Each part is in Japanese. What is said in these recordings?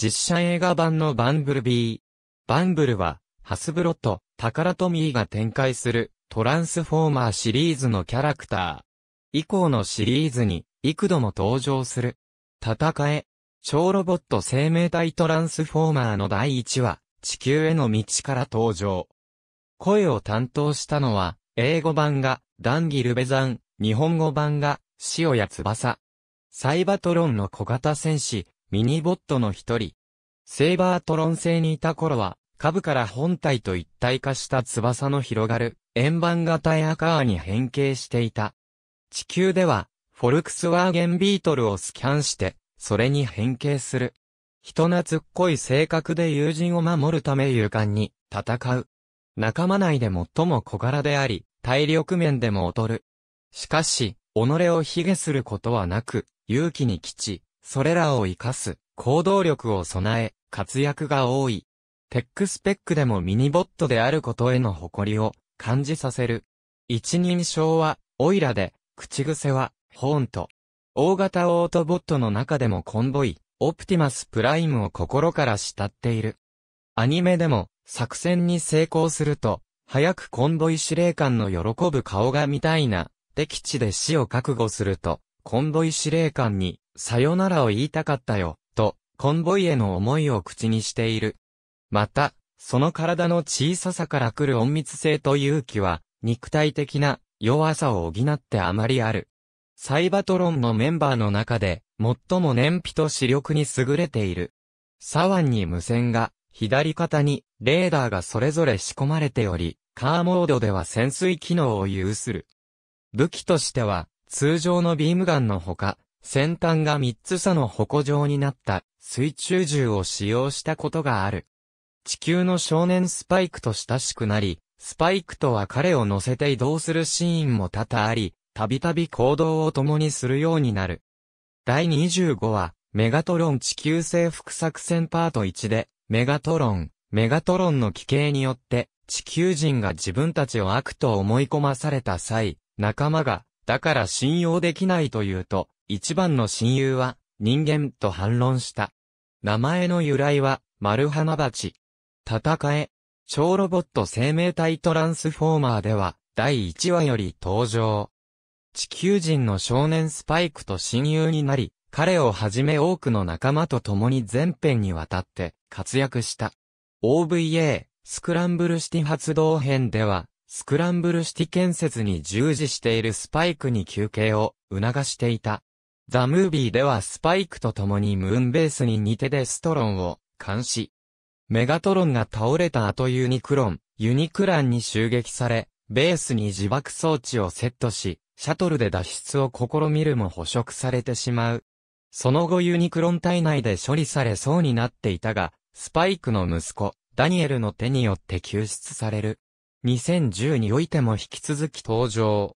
実写映画版のバンブルビー。バンブルは、ハスブロとタカラトミーが展開するトランスフォーマーシリーズのキャラクター。以降のシリーズに幾度も登場する。戦え、超ロボット生命体トランスフォーマーの第1話、地球への道から登場。声を担当したのは、英語版が、ダンギルベザン、日本語版が、塩谷翼。サイバトロンの小型戦士、ミニボットの一人。セイバートロン星にいた頃は、下部から本体と一体化した翼の広がる、円盤型エアカーに変形していた。地球では、フォルクスワーゲンビートルをスキャンして、それに変形する。人懐っこい性格で友人を守るため勇敢に戦う。仲間内で最も小柄であり、体力面でも劣る。しかし、己を卑下することはなく、勇気に基地、それらを活かす行動力を備え、活躍が多い。テックスペックでもミニボットであることへの誇りを感じさせる。一人称は、オイラで、口癖は、ホーンと。大型オートボットの中でもコンボイ、オプティマスプライムを心から慕っている。アニメでも、作戦に成功すると、早くコンボイ司令官の喜ぶ顔が見たいな、敵地で死を覚悟すると、コンボイ司令官に、さよならを言いたかったよ、と、コンボイへの思いを口にしている。また、その体の小ささから来る隠密性と勇気は、肉体的な弱さを補ってあまりある。サイバトロンのメンバーの中で、最も燃費と視力に優れている。左腕に無線が、左肩にレーダーがそれぞれ仕込まれており、カーモードでは潜水機能を有する。武器としては、通常のビームガンのほか、先端が3つ差の矛状になった水中銃を使用したことがある。地球の少年スパイクと親しくなり、スパイクとは彼を乗せて移動するシーンも多々あり、たびたび行動を共にするようになる。第25話、メガトロン地球征服作戦パート1で、メガトロン、メガトロンの奇形によって、地球人が自分たちを悪と思い込まされた際、仲間がだから信用できないというと、一番の親友は、人間と反論した。名前の由来は、丸花鉢。戦え、超ロボット生命体トランスフォーマーでは、第1話より登場。地球人の少年スパイクと親友になり、彼をはじめ多くの仲間と共に全編にわたって活躍した。OVA、スクランブルシティ発動編では、スクランブルシティ建設に従事しているスパイクに休憩を促していた。ザ・ムービーではスパイクと共にムーンベースに似てデストロンを監視。メガトロンが倒れた後ユニクロン、ユニクランに襲撃され、ベースに自爆装置をセットし、シャトルで脱出を試みるも捕食されてしまう。その後ユニクロン体内で処理されそうになっていたが、スパイクの息子、ダニエルの手によって救出される。2010においても引き続き登場。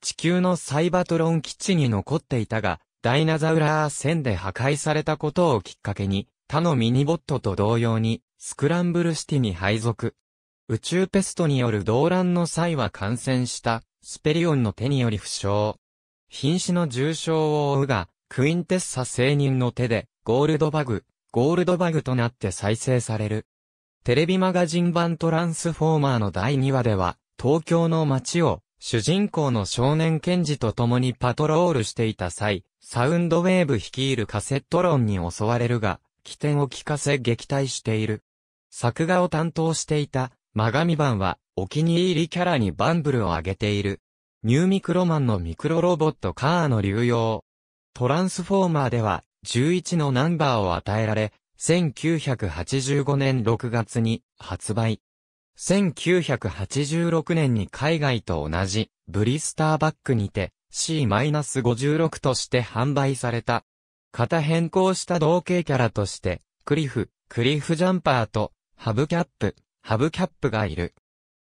地球のサイバトロン基地に残っていたが、ダイナザウラー戦で破壊されたことをきっかけに、他のミニボットと同様に、スクランブルシティに配属。宇宙ペストによる動乱の際は感染した、スペリオンの手により負傷。瀕死の重傷を負うが、クインテッサ聖人の手で、ゴールドバグ、ゴールドバグとなって再生される。テレビマガジン版トランスフォーマーの第2話では、東京の街を、主人公の少年ケンジと共にパトロールしていた際、サウンドウェーブ率いるカセットロンに襲われるが、起点を聞かせ撃退している。作画を担当していた、マガミ版は、お気に入りキャラにバンブルを上げている。ニューミクロマンのミクロロボットカーの流用。トランスフォーマーでは、11のナンバーを与えられ、1985年6月に発売。1986年に海外と同じブリスターバックにて C-56 として販売された。型変更した同型キャラとしてクリフ、クリフジャンパーとハブキャップ、ハブキャップがいる。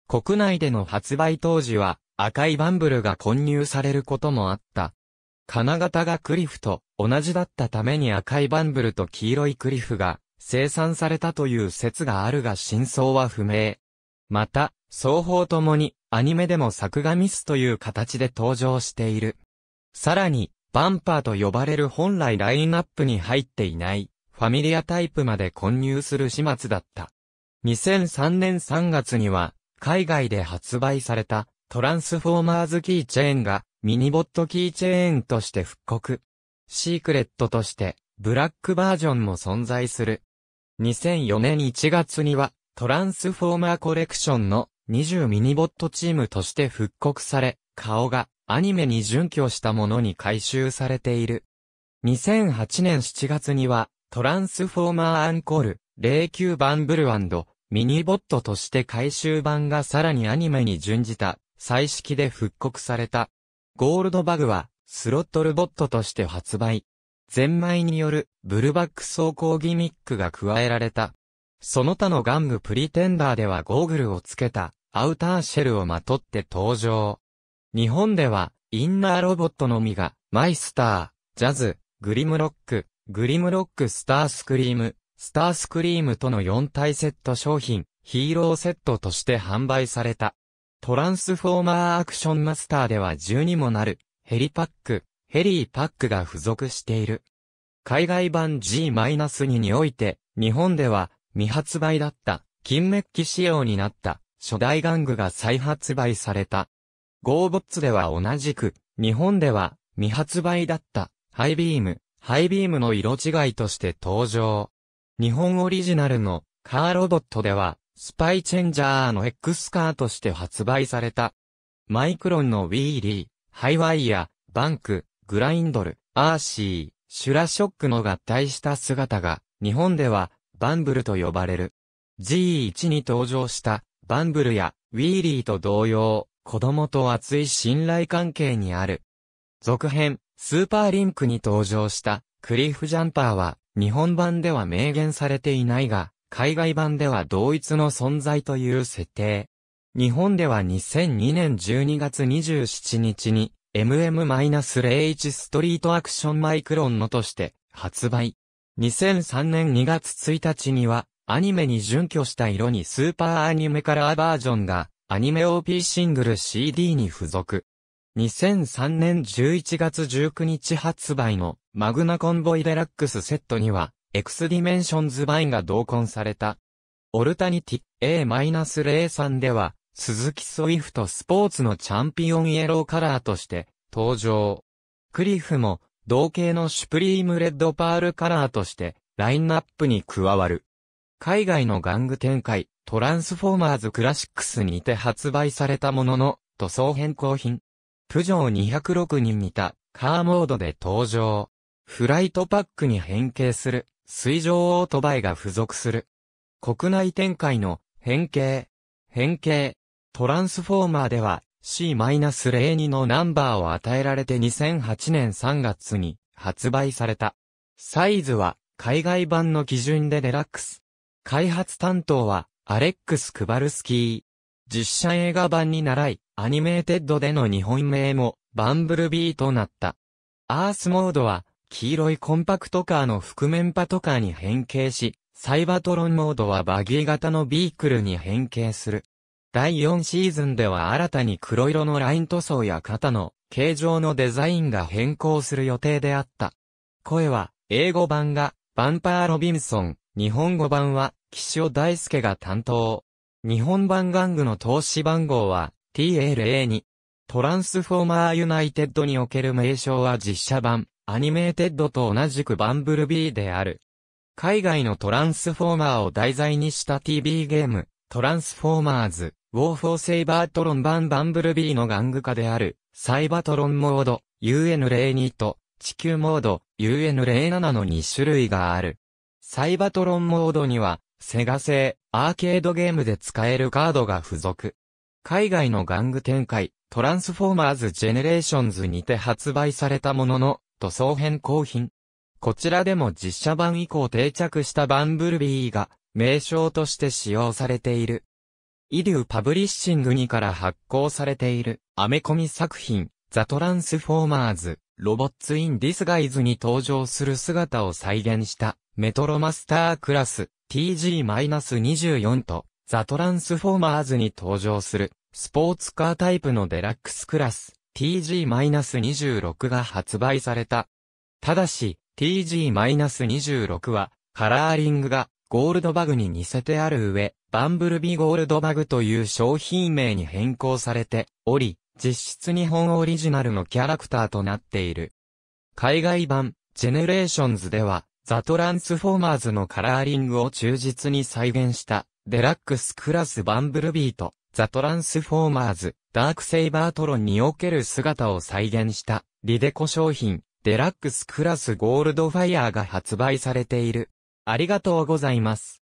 国内での発売当時は赤いバンブルが混入されることもあった。金型がクリフと同じだったために赤いバンブルと黄色いクリフが生産されたという説があるが真相は不明。また、双方ともにアニメでも作画ミスという形で登場している。さらに、バンパーと呼ばれる本来ラインナップに入っていない、ファミリアタイプまで混入する始末だった。2003年3月には、海外で発売された、トランスフォーマーズキーチェーンが、ミニボットキーチェーンとして復刻。シークレットとして、ブラックバージョンも存在する。2004年1月には、トランスフォーマーコレクションの20ミニボットチームとして復刻され、顔がアニメに準拠したものに回収されている。2008年7月には、トランスフォーマーアンコール、09版ブルミニボットとして回収版がさらにアニメに準じた、再式で復刻された。ゴールドバグは、スロットルボットとして発売。ゼンマイによる、ブルバック走行ギミックが加えられた。その他の玩具プリテンダーではゴーグルをつけた、アウターシェルをまとって登場。日本では、インナーロボットのみが、マイスター、ジャズ、グリムロック、グリムロックスタースクリーム、スタースクリームとの4体セット商品、ヒーローセットとして販売された。トランスフォーマーアクションマスターでは1 2もなる、ヘリパック、ヘリーパックが付属している。海外版 G-2 において、日本では未発売だった金メッキ仕様になった初代玩具が再発売された。ゴーボッツでは同じく、日本では未発売だったハイビーム、ハイビームの色違いとして登場。日本オリジナルのカーロボットではスパイチェンジャーの X カーとして発売された。マイクロンのウィーリー、ハイワイヤ、ー、バンク、グラインドル、アーシー、シュラショックの合体した姿が、日本では、バンブルと呼ばれる。G1 に登場した、バンブルや、ウィーリーと同様、子供と熱い信頼関係にある。続編、スーパーリンクに登場した、クリフジャンパーは、日本版では明言されていないが、海外版では同一の存在という設定。日本では2002年12月27日に MM-01 ストリートアクションマイクロンのとして発売。2003年2月1日にはアニメに準拠した色にスーパーアニメカラーバージョンがアニメ OP シングル CD に付属。2003年11月19日発売のマグナコンボイデラックスセットにはエクスディメンションズバインが同梱された。オルタニティ A-03 では、鈴木ソイフトスポーツのチャンピオンイエローカラーとして登場。クリフも同系のシュプリームレッドパールカラーとしてラインナップに加わる。海外の玩具展開、トランスフォーマーズクラシックスにて発売されたものの塗装変更品。プジョー206に似たカーモードで登場。フライトパックに変形する水上オートバイが付属する。国内展開の変形、変形、トランスフォーマーでは C-02 のナンバーを与えられて2008年3月に発売された。サイズは海外版の基準でデラックス。開発担当はアレックス・クバルスキー。実写映画版に習い、アニメーテッドでの日本名もバンブルビーとなった。アースモードは黄色いコンパクトカーの覆面パトカーに変形し、サイバトロンモードはバギー型のビークルに変形する。第4シーズンでは新たに黒色のライン塗装や肩の形状のデザインが変更する予定であった。声は、英語版が、バンパー・ロビンソン、日本語版は、岸尾大輔が担当。日本版玩具の投資番号は、t l a 2トランスフォーマー・ユナイテッドにおける名称は実写版、アニメーテッドと同じくバンブルビーである。海外のトランスフォーマーを題材にした TV ゲーム、トランスフォーマーズ、ウォーフォーセイバートロン版バンブルビーの玩具化である、サイバトロンモード、UN02 と、地球モード、UN07 の2種類がある。サイバトロンモードには、セガ製、アーケードゲームで使えるカードが付属。海外の玩具展開、トランスフォーマーズジェネレーションズにて発売されたものの、塗装変更品。こちらでも実写版以降定着したバンブルビーが名称として使用されている。イデューパブリッシングにから発行されているアメコミ作品ザ・トランスフォーマーズ、ロボッツ・イン・ディスガイズに登場する姿を再現したメトロマスタークラス TG-24 とザ・トランスフォーマーズに登場するスポーツカータイプのデラックスクラス TG-26 が発売された。ただし、TG-26 は、カラーリングがゴールドバグに似せてある上、バンブルビゴールドバグという商品名に変更されており、実質日本オリジナルのキャラクターとなっている。海外版、ジェネレーションズでは、ザ・トランスフォーマーズのカラーリングを忠実に再現した、デラックスクラスバンブルビーと、ザ・トランスフォーマーズ、ダークセイバートロンにおける姿を再現した、リデコ商品、デラックスクラスゴールドファイヤーが発売されている。ありがとうございます。